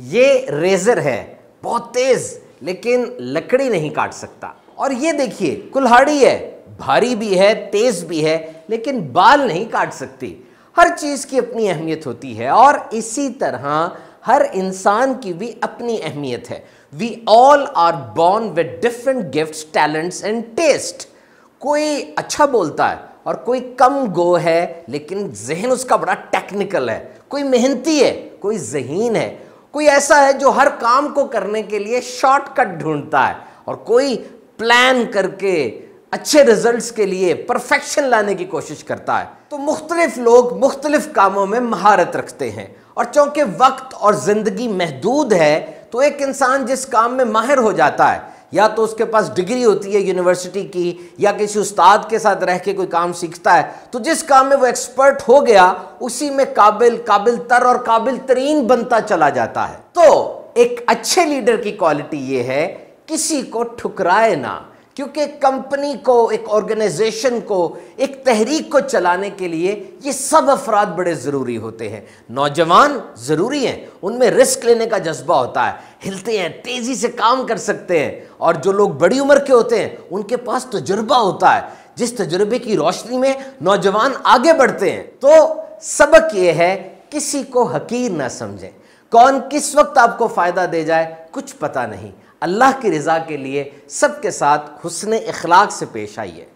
ये रेजर है बहुत तेज लेकिन लकड़ी नहीं काट सकता और ये देखिए कुल्हाड़ी है भारी भी है तेज भी है लेकिन बाल नहीं काट सकती हर चीज़ की अपनी अहमियत होती है और इसी तरह हर इंसान की भी अपनी अहमियत है we all are born with different gift talents and taste कोई अच्छा बोलता है और कोई कम गो है लेकिन जहन उसका बड़ा टेक्निकल है कोई मेहनती है कोई जहीन है कोई ऐसा है जो हर काम को करने के लिए शॉर्टकट ढूंढता है और कोई प्लान करके अच्छे रिजल्ट्स के लिए परफेक्शन लाने की कोशिश करता है तो मुख्तलिफ लोग मुख्तलिफ कामों में महारत रखते हैं और चूँकि वक्त और ज़िंदगी महदूद है तो एक इंसान जिस काम में माहिर हो जाता है या तो उसके पास डिग्री होती है यूनिवर्सिटी की या किसी उस्ताद के साथ रह के कोई काम सीखता है तो जिस काम में वो एक्सपर्ट हो गया उसी में काबिल काबिल तर और काबिल तरीन बनता चला जाता है तो एक अच्छे लीडर की क्वालिटी ये है किसी को ठुकराए ना क्योंकि कंपनी को एक ऑर्गेनाइजेशन को एक तहरीक को चलाने के लिए ये सब अफराद बड़े ज़रूरी होते हैं नौजवान ज़रूरी हैं उनमें रिस्क लेने का जज्बा होता है हिलते हैं तेज़ी से काम कर सकते हैं और जो लोग बड़ी उम्र के होते हैं उनके पास तजुर्बा होता है जिस तजुर्बे की रोशनी में नौजवान आगे बढ़ते हैं तो सबक ये है किसी को हकीर ना समझें कौन किस वक्त आपको फ़ायदा दे जाए कुछ पता नहीं अल्लाह की रज़ा के लिए सबके साथ हुसन अखलाक से पेश आइए